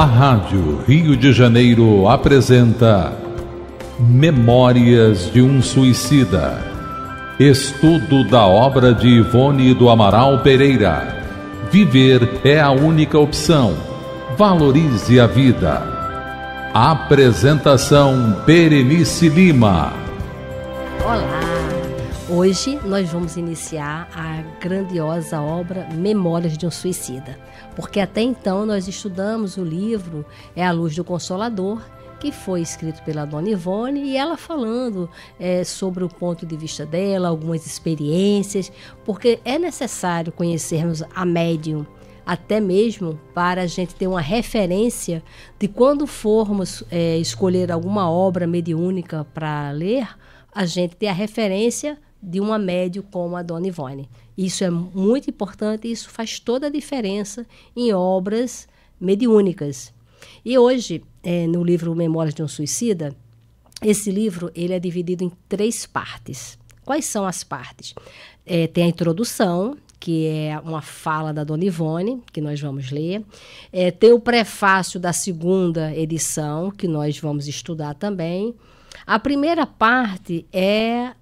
A Rádio Rio de Janeiro apresenta Memórias de um Suicida. Estudo da obra de Ivone do Amaral Pereira. Viver é a única opção. Valorize a vida. Apresentação Berenice Lima. Olá. Hoje nós vamos iniciar a grandiosa obra Memórias de um Suicida, porque até então nós estudamos o livro É a Luz do Consolador, que foi escrito pela Dona Ivone e ela falando é, sobre o ponto de vista dela, algumas experiências, porque é necessário conhecermos a médium até mesmo para a gente ter uma referência de quando formos é, escolher alguma obra mediúnica para ler, a gente ter a referência de uma médio como a Dona Ivone. Isso é muito importante, e isso faz toda a diferença em obras mediúnicas. E hoje, é, no livro Memórias de um Suicida, esse livro ele é dividido em três partes. Quais são as partes? É, tem a introdução, que é uma fala da Dona Ivone, que nós vamos ler. É, tem o prefácio da segunda edição, que nós vamos estudar também. A primeira parte é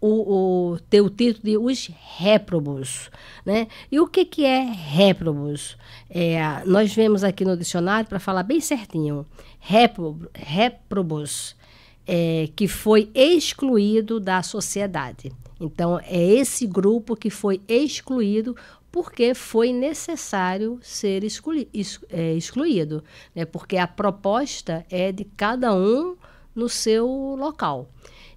o, o, ter o título de os réprobos. Né? E o que, que é réprobos? É, nós vemos aqui no dicionário, para falar bem certinho, réprobos, é, que foi excluído da sociedade. Então, é esse grupo que foi excluído porque foi necessário ser exclu, é, excluído, né? porque a proposta é de cada um no seu local.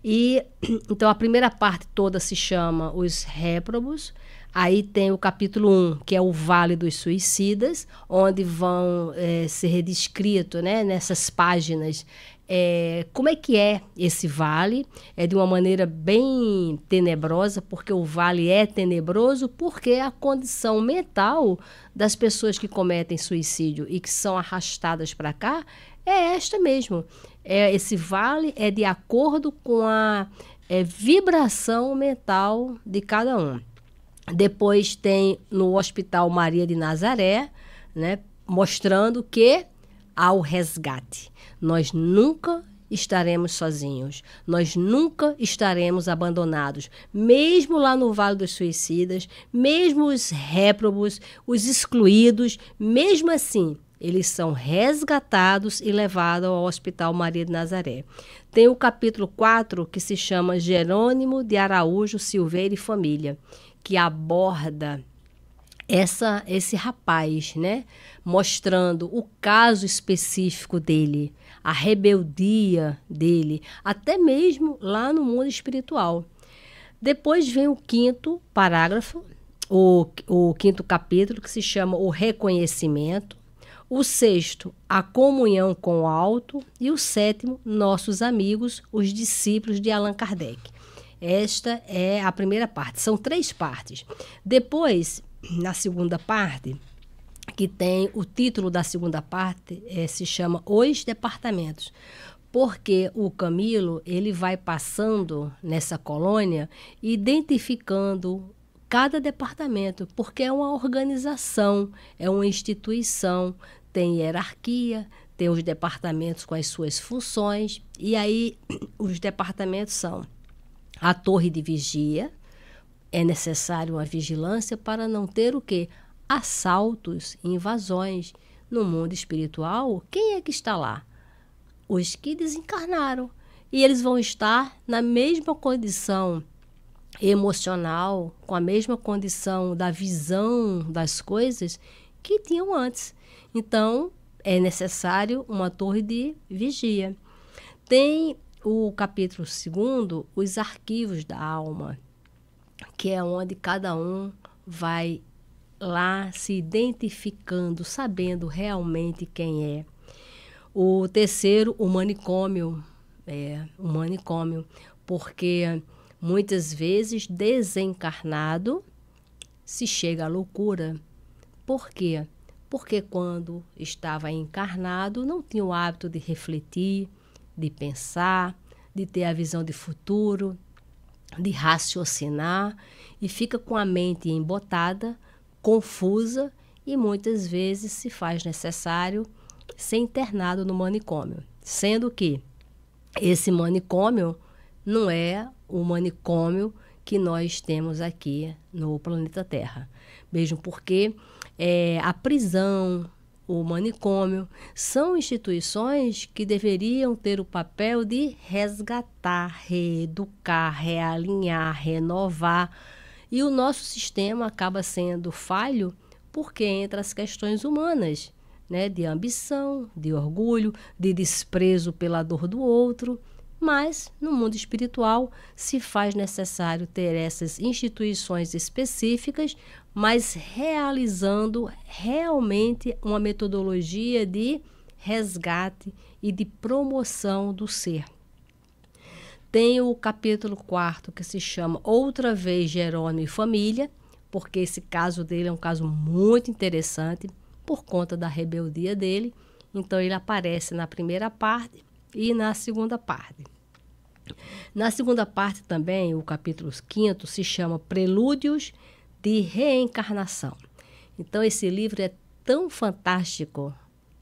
E então a primeira parte toda se chama os réprobos. Aí tem o capítulo 1, um, que é o Vale dos Suicidas, onde vão é, ser redescrito né, nessas páginas é, como é que é esse vale. É de uma maneira bem tenebrosa, porque o vale é tenebroso, porque é a condição mental das pessoas que cometem suicídio e que são arrastadas para cá é esta mesmo é, esse vale é de acordo com a é, vibração mental de cada um. Depois tem no Hospital Maria de Nazaré, né, mostrando que há o resgate. Nós nunca estaremos sozinhos, nós nunca estaremos abandonados, mesmo lá no Vale dos Suicidas, mesmo os réprobos, os excluídos, mesmo assim, eles são resgatados e levados ao Hospital Maria de Nazaré. Tem o capítulo 4, que se chama Jerônimo de Araújo, Silveira e Família, que aborda essa esse rapaz, né, mostrando o caso específico dele, a rebeldia dele, até mesmo lá no mundo espiritual. Depois vem o quinto parágrafo, o, o quinto capítulo, que se chama O Reconhecimento, o sexto, a comunhão com o alto. E o sétimo, nossos amigos, os discípulos de Allan Kardec. Esta é a primeira parte. São três partes. Depois, na segunda parte, que tem o título da segunda parte, é, se chama Os Departamentos porque o Camilo ele vai passando nessa colônia identificando cada departamento, porque é uma organização, é uma instituição, tem hierarquia, tem os departamentos com as suas funções, e aí os departamentos são a torre de vigia, é necessário uma vigilância para não ter o quê? Assaltos, invasões. No mundo espiritual, quem é que está lá? Os que desencarnaram. E eles vão estar na mesma condição emocional, com a mesma condição da visão das coisas que tinham antes. Então, é necessário uma torre de vigia. Tem o capítulo 2, os arquivos da alma, que é onde cada um vai lá se identificando, sabendo realmente quem é. O terceiro, o manicômio, é, o manicômio, porque muitas vezes desencarnado se chega à loucura por quê? Porque quando estava encarnado não tinha o hábito de refletir, de pensar, de ter a visão de futuro, de raciocinar e fica com a mente embotada, confusa e muitas vezes se faz necessário ser internado no manicômio, sendo que esse manicômio não é o manicômio que nós temos aqui no planeta Terra. Mesmo porque é, a prisão, o manicômio, são instituições que deveriam ter o papel de resgatar, reeducar, realinhar, renovar. E o nosso sistema acaba sendo falho porque entra as questões humanas, né, de ambição, de orgulho, de desprezo pela dor do outro. Mas, no mundo espiritual, se faz necessário ter essas instituições específicas mas realizando realmente uma metodologia de resgate e de promoção do ser. Tem o capítulo 4 que se chama Outra vez Jerônimo e Família, porque esse caso dele é um caso muito interessante por conta da rebeldia dele. Então ele aparece na primeira parte e na segunda parte. Na segunda parte também, o capítulo 5 se chama Prelúdios de reencarnação. Então, esse livro é tão fantástico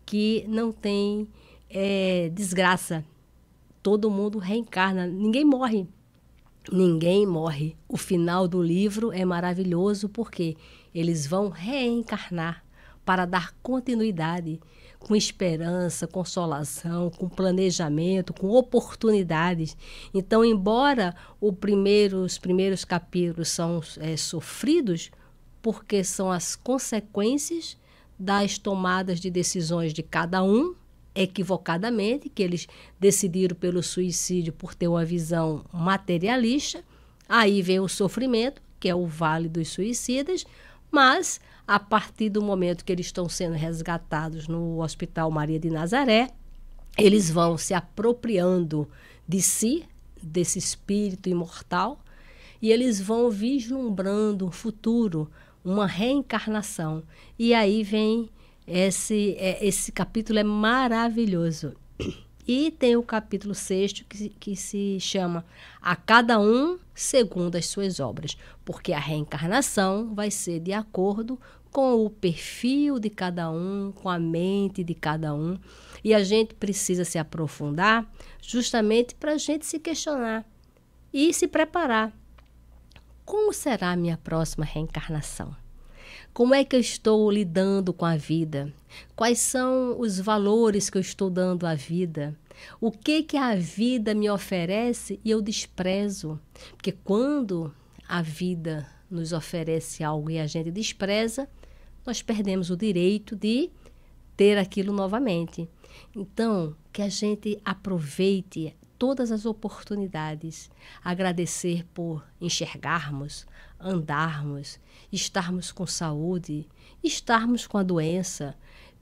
que não tem é, desgraça. Todo mundo reencarna, ninguém morre. Ninguém morre. O final do livro é maravilhoso porque eles vão reencarnar para dar continuidade com esperança, consolação, com planejamento, com oportunidades. Então, embora primeiro, os primeiros capítulos são é, sofridos, porque são as consequências das tomadas de decisões de cada um, equivocadamente, que eles decidiram pelo suicídio por ter uma visão materialista. Aí vem o sofrimento, que é o vale dos suicidas, mas a partir do momento que eles estão sendo resgatados no Hospital Maria de Nazaré, eles vão se apropriando de si, desse espírito imortal, e eles vão vislumbrando um futuro, uma reencarnação. E aí vem esse, é, esse capítulo é maravilhoso. E tem o capítulo 6 que, que se chama A Cada Um Segundo as Suas Obras, porque a reencarnação vai ser de acordo com o perfil de cada um, com a mente de cada um. E a gente precisa se aprofundar justamente para a gente se questionar e se preparar. Como será a minha próxima reencarnação? Como é que eu estou lidando com a vida? Quais são os valores que eu estou dando à vida? O que que a vida me oferece e eu desprezo? Porque quando a vida nos oferece algo e a gente despreza, nós perdemos o direito de ter aquilo novamente. Então, que a gente aproveite todas as oportunidades, agradecer por enxergarmos, andarmos, estarmos com saúde, estarmos com a doença,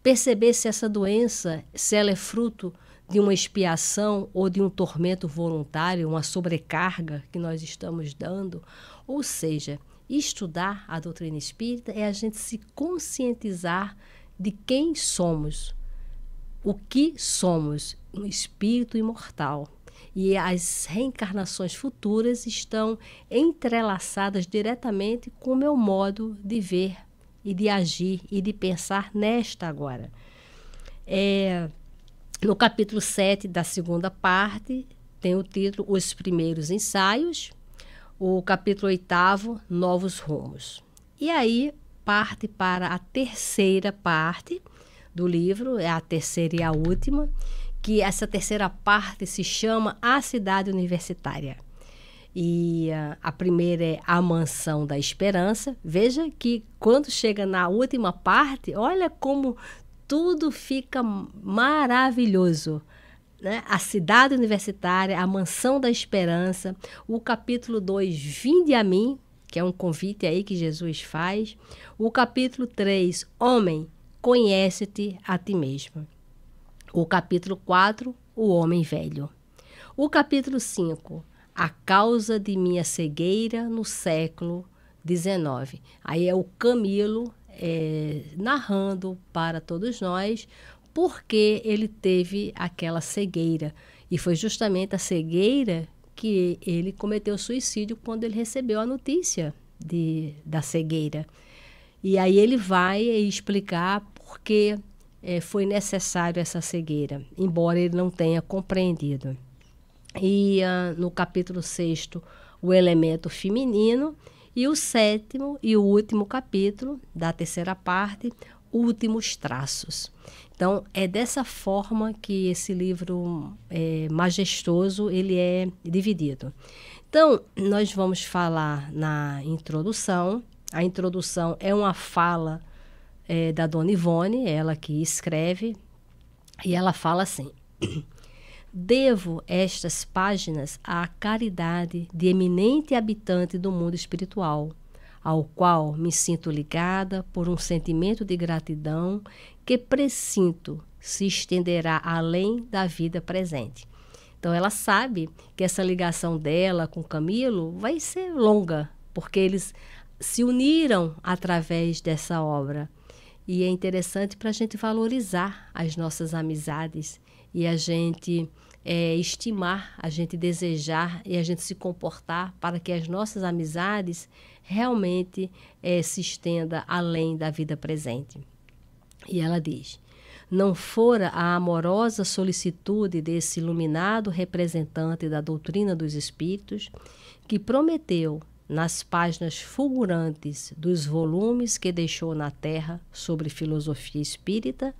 perceber se essa doença, se ela é fruto de uma expiação ou de um tormento voluntário, uma sobrecarga que nós estamos dando, ou seja, estudar a doutrina espírita é a gente se conscientizar de quem somos, o que somos, um espírito imortal e as reencarnações futuras estão entrelaçadas diretamente com o meu modo de ver e de agir e de pensar nesta agora. É, no capítulo 7 da segunda parte, tem o título Os Primeiros Ensaios, o capítulo 8, Novos Rumos. E aí parte para a terceira parte do livro, é a terceira e a última, que essa terceira parte se chama A Cidade Universitária. E uh, a primeira é A Mansão da Esperança. Veja que quando chega na última parte, olha como tudo fica maravilhoso. Né? A Cidade Universitária, A Mansão da Esperança, o capítulo 2, Vinde a mim, que é um convite aí que Jesus faz. O capítulo 3, Homem, conhece-te a ti mesmo. O capítulo 4, O Homem Velho. O capítulo 5, A Causa de Minha Cegueira no Século XIX. Aí é o Camilo é, narrando para todos nós porque ele teve aquela cegueira. E foi justamente a cegueira que ele cometeu suicídio quando ele recebeu a notícia de, da cegueira. E aí ele vai explicar por que é, foi necessário essa cegueira, embora ele não tenha compreendido. E uh, no capítulo 6, o elemento feminino, e o sétimo e o último capítulo da terceira parte, Últimos Traços. Então, é dessa forma que esse livro é, majestoso ele é dividido. Então, nós vamos falar na introdução. A introdução é uma fala é, da dona Ivone, ela que escreve, e ela fala assim: Devo estas páginas à caridade de eminente habitante do mundo espiritual, ao qual me sinto ligada por um sentimento de gratidão que presinto se estenderá além da vida presente. Então ela sabe que essa ligação dela com Camilo vai ser longa, porque eles se uniram através dessa obra. E é interessante para a gente valorizar as nossas amizades e a gente é, estimar, a gente desejar e a gente se comportar para que as nossas amizades realmente é, se estenda além da vida presente. E ela diz: não fora a amorosa solicitude desse iluminado representante da doutrina dos espíritos, que prometeu nas páginas fulgurantes dos volumes que deixou na terra sobre filosofia espírita,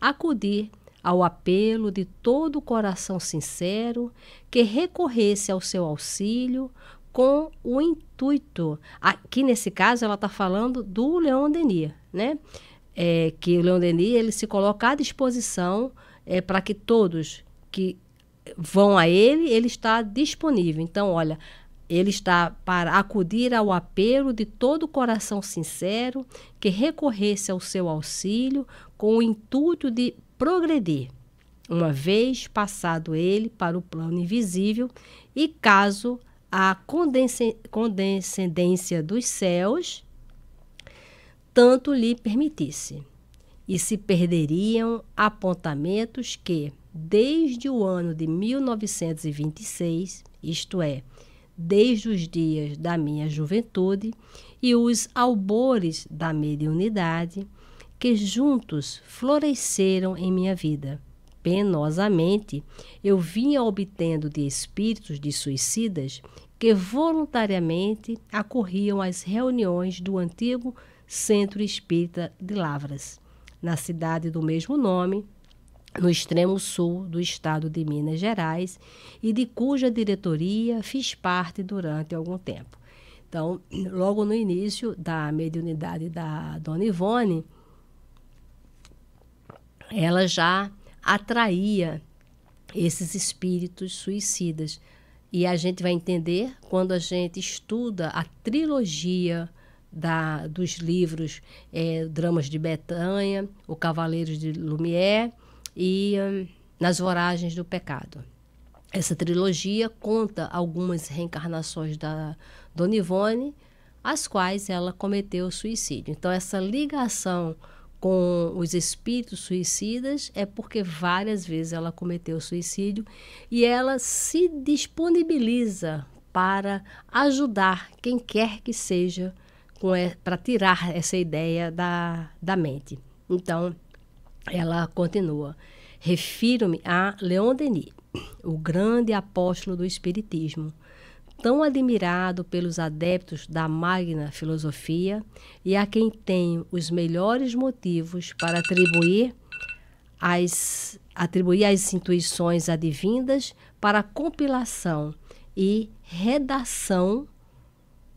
acudir ao apelo de todo o coração sincero que recorresse ao seu auxílio com o intuito. Aqui nesse caso ela está falando do Leão Denis, né? É, que o Leão Denis ele se coloca à disposição é, para que todos que vão a ele, ele está disponível. Então, olha, ele está para acudir ao apelo de todo coração sincero que recorresse ao seu auxílio com o intuito de progredir, uma vez passado ele para o plano invisível e caso a condescendência dos céus tanto lhe permitisse. E se perderiam apontamentos que, desde o ano de 1926, isto é, desde os dias da minha juventude e os albores da mediunidade, que juntos floresceram em minha vida. Penosamente, eu vinha obtendo de espíritos de suicidas que voluntariamente acorriam às reuniões do antigo Centro Espírita de Lavras, na cidade do mesmo nome, no extremo sul do estado de Minas Gerais e de cuja diretoria fiz parte durante algum tempo. Então, logo no início da mediunidade da Dona Ivone, ela já atraía esses espíritos suicidas. E a gente vai entender quando a gente estuda a trilogia da, dos livros é, Dramas de Betânia, O Cavaleiro de Lumière e hum, Nas Voragens do Pecado. Essa trilogia conta algumas reencarnações da Dona Ivone, as quais ela cometeu suicídio. Então, essa ligação com os espíritos suicidas é porque várias vezes ela cometeu suicídio e ela se disponibiliza para ajudar quem quer que seja para tirar essa ideia da, da mente. Então, ela continua. Refiro-me a Leon Denis, o grande apóstolo do Espiritismo, tão admirado pelos adeptos da magna filosofia e a quem tenho os melhores motivos para atribuir as, atribuir as intuições advindas para a compilação e redação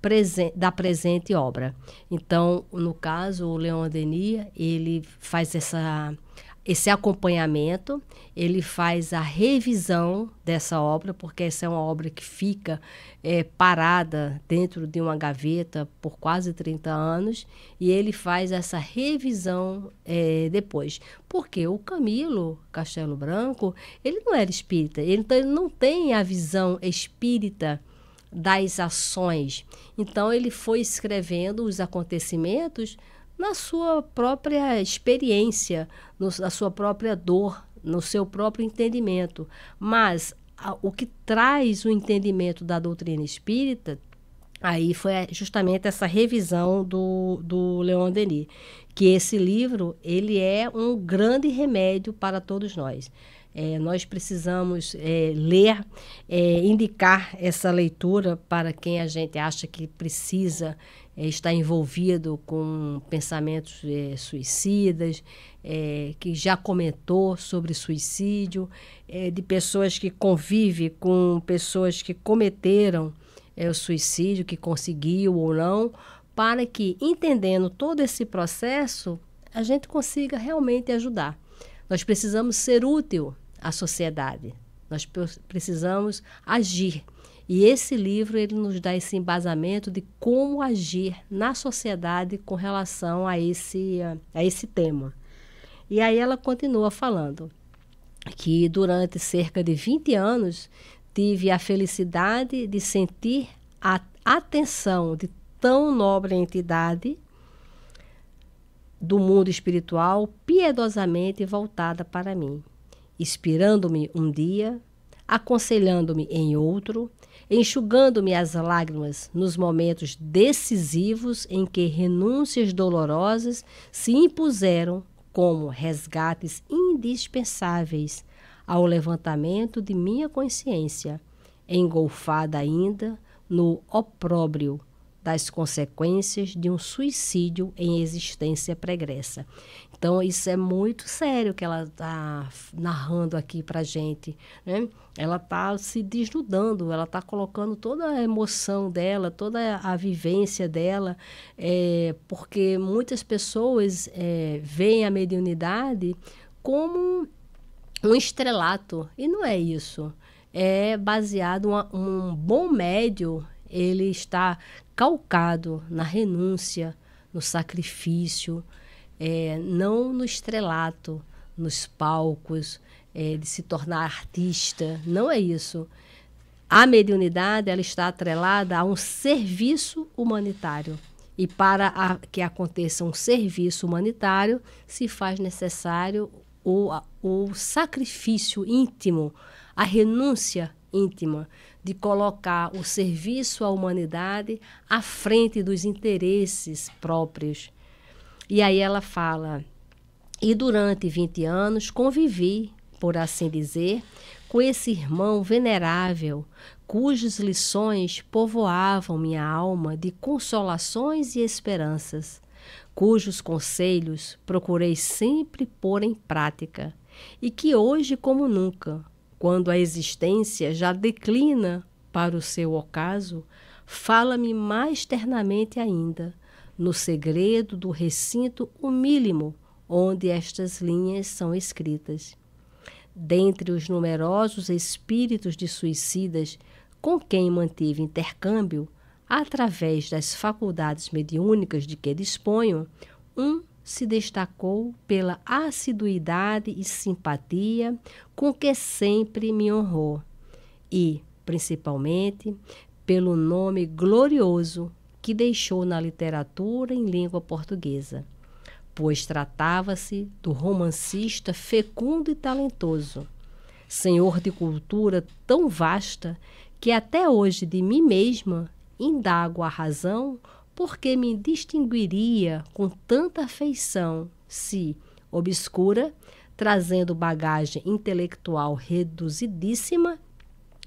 presen da presente obra. Então, no caso, o Leon Denis, ele faz essa, esse acompanhamento, ele faz a revisão dessa obra, porque essa é uma obra que fica é, parada dentro de uma gaveta por quase 30 anos, e ele faz essa revisão é, depois. Porque o Camilo Castelo Branco, ele não era espírita, ele, então ele não tem a visão espírita das ações. Então ele foi escrevendo os acontecimentos na sua própria experiência, no, na sua própria dor, no seu próprio entendimento. Mas a, o que traz o entendimento da doutrina espírita aí foi justamente essa revisão do, do Leon Denis, que esse livro ele é um grande remédio para todos nós. É, nós precisamos é, ler, é, indicar essa leitura para quem a gente acha que precisa é, estar envolvido com pensamentos é, suicidas, é, que já comentou sobre suicídio, de pessoas que convivem com pessoas que cometeram o suicídio, que conseguiu ou não, para que, entendendo todo esse processo, a gente consiga realmente ajudar. Nós precisamos ser útil à sociedade. Nós precisamos agir. E esse livro ele nos dá esse embasamento de como agir na sociedade com relação a esse, a esse tema. E aí ela continua falando que durante cerca de 20 anos tive a felicidade de sentir a atenção de tão nobre entidade do mundo espiritual piedosamente voltada para mim inspirando-me um dia, aconselhando-me em outro, enxugando-me as lágrimas nos momentos decisivos em que renúncias dolorosas se impuseram como resgates indispensáveis ao levantamento de minha consciência, engolfada ainda no opróbrio das consequências de um suicídio em existência pregressa. Então, isso é muito sério que ela está narrando aqui para a gente. Né? Ela está se desnudando, ela está colocando toda a emoção dela, toda a vivência dela, é, porque muitas pessoas é, veem a mediunidade como um estrelato, e não é isso. É baseado, uma, um bom médio, ele está calcado na renúncia, no sacrifício, é, não no estrelato, nos palcos, é, de se tornar artista. Não é isso. A mediunidade ela está atrelada a um serviço humanitário. E para a, que aconteça um serviço humanitário, se faz necessário o, o sacrifício íntimo, a renúncia íntima de colocar o serviço à humanidade à frente dos interesses próprios. E aí ela fala: e durante 20 anos convivi, por assim dizer, com esse irmão venerável, cujas lições povoavam minha alma de consolações e esperanças, cujos conselhos procurei sempre pôr em prática, e que hoje, como nunca, quando a existência já declina para o seu ocaso, fala-me mais ternamente ainda no segredo do recinto humílimo onde estas linhas são escritas. Dentre os numerosos espíritos de suicidas com quem mantive intercâmbio, através das faculdades mediúnicas de que disponho, um se destacou pela assiduidade e simpatia com que sempre me honrou e, principalmente, pelo nome glorioso que deixou na literatura em língua portuguesa, pois tratava-se do romancista fecundo e talentoso, senhor de cultura tão vasta que até hoje de mim mesma indago a razão por que me distinguiria com tanta afeição se, obscura, trazendo bagagem intelectual reduzidíssima,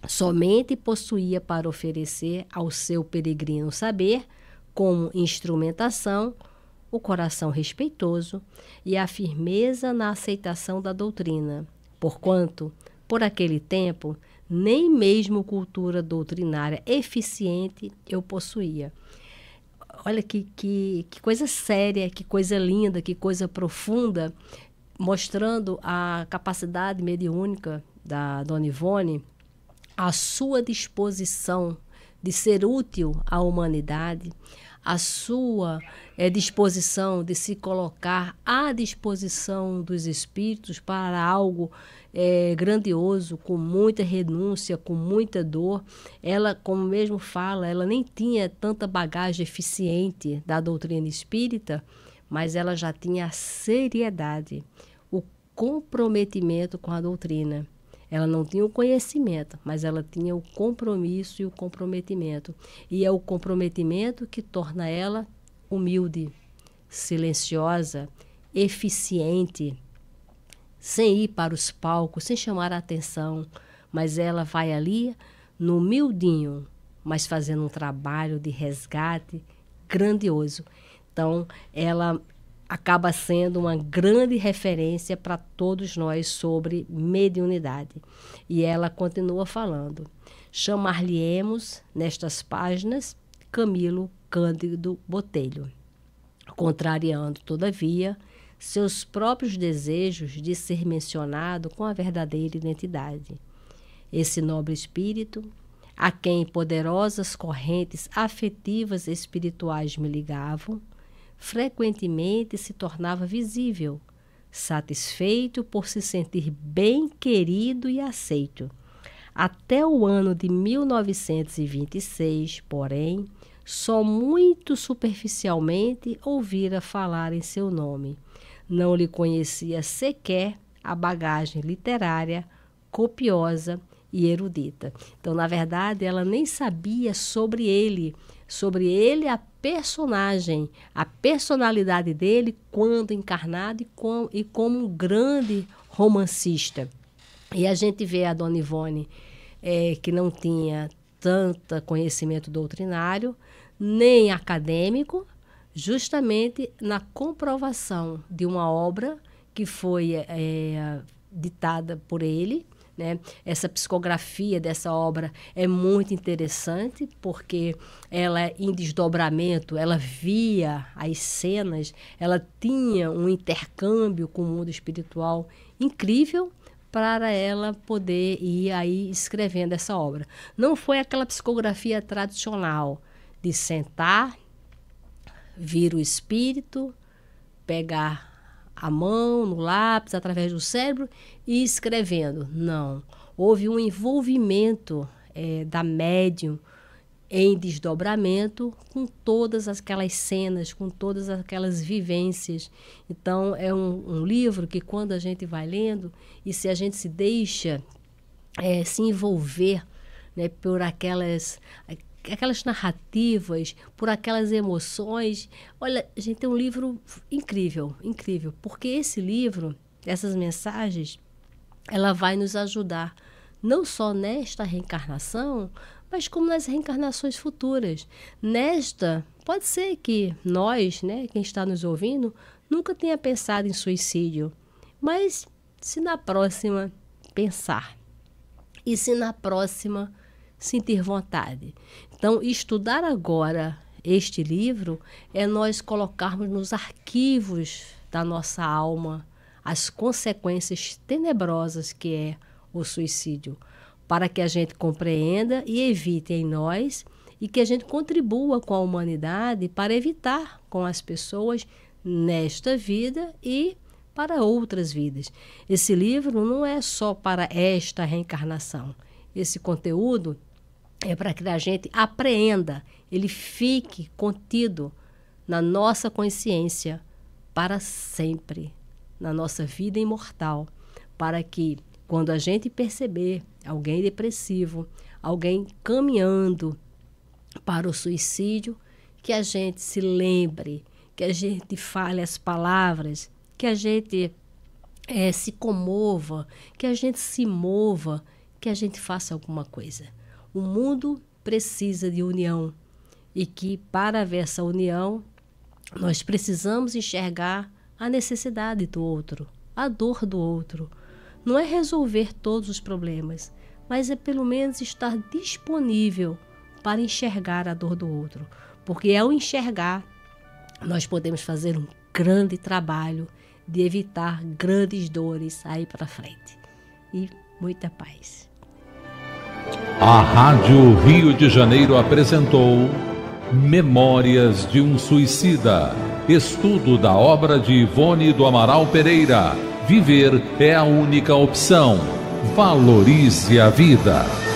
somente possuía para oferecer ao seu peregrino saber, como instrumentação, o coração respeitoso e a firmeza na aceitação da doutrina, porquanto, por aquele tempo, nem mesmo cultura doutrinária eficiente eu possuía. Olha que, que, que coisa séria, que coisa linda, que coisa profunda, mostrando a capacidade mediúnica da Dona Ivone a sua disposição de ser útil à humanidade, a sua é, disposição de se colocar à disposição dos espíritos para algo é, grandioso, com muita renúncia, com muita dor. Ela, como mesmo fala, ela nem tinha tanta bagagem eficiente da doutrina espírita, mas ela já tinha a seriedade, o comprometimento com a doutrina. Ela não tinha o conhecimento, mas ela tinha o compromisso e o comprometimento. E é o comprometimento que torna ela humilde, silenciosa, eficiente, sem ir para os palcos, sem chamar a atenção, mas ela vai ali no humildinho, mas fazendo um trabalho de resgate grandioso. Então, ela acaba sendo uma grande referência para todos nós sobre mediunidade. E ela continua falando: chamar-lhe-emos nestas páginas Camilo Cândido Botelho, contrariando, todavia, seus próprios desejos de ser mencionado com a verdadeira identidade. Esse nobre espírito, a quem poderosas correntes afetivas espirituais me ligavam, frequentemente se tornava visível, satisfeito por se sentir bem querido e aceito. Até o ano de 1926, porém, só muito superficialmente ouvira falar em seu nome. Não lhe conhecia sequer a bagagem literária copiosa e erudita. Então, na verdade, ela nem sabia sobre ele, sobre ele a personagem, a personalidade dele quando encarnado e, com, e como um grande romancista. E a gente vê a Dona Ivone, é, que não tinha tanto conhecimento doutrinário, nem acadêmico, justamente na comprovação de uma obra que foi é, ditada por ele, né? Essa psicografia dessa obra é muito interessante porque ela em desdobramento, ela via as cenas, ela tinha um intercâmbio com o mundo espiritual incrível para ela poder ir aí escrevendo essa obra. Não foi aquela psicografia tradicional de sentar, vir o espírito, pegar à mão, no lápis, através do cérebro e escrevendo. Não. Houve um envolvimento é, da médium em desdobramento com todas aquelas cenas, com todas aquelas vivências. Então, é um, um livro que, quando a gente vai lendo e se a gente se deixa é, se envolver né, por aquelas aquelas narrativas, por aquelas emoções. Olha, gente, é um livro incrível, incrível, porque esse livro, essas mensagens, ela vai nos ajudar não só nesta reencarnação, mas como nas reencarnações futuras. Nesta, pode ser que nós, né, quem está nos ouvindo, nunca tenha pensado em suicídio, mas se na próxima pensar e se na próxima sentir vontade então, estudar agora este livro é nós colocarmos nos arquivos da nossa alma as consequências tenebrosas que é o suicídio, para que a gente compreenda e evite em nós e que a gente contribua com a humanidade para evitar com as pessoas nesta vida e para outras vidas. Esse livro não é só para esta reencarnação. Esse conteúdo é para que a gente apreenda, ele fique contido na nossa consciência para sempre, na nossa vida imortal, para que quando a gente perceber alguém depressivo, alguém caminhando para o suicídio, que a gente se lembre, que a gente fale as palavras, que a gente é, se comova, que a gente se mova, que a gente faça alguma coisa o mundo precisa de união e que, para haver essa união, nós precisamos enxergar a necessidade do outro, a dor do outro. Não é resolver todos os problemas, mas é pelo menos estar disponível para enxergar a dor do outro, porque ao enxergar, nós podemos fazer um grande trabalho de evitar grandes dores aí para frente. E muita paz. A Rádio Rio de Janeiro apresentou Memórias de um Suicida. Estudo da obra de Ivone do Amaral Pereira. Viver é a única opção. Valorize a vida.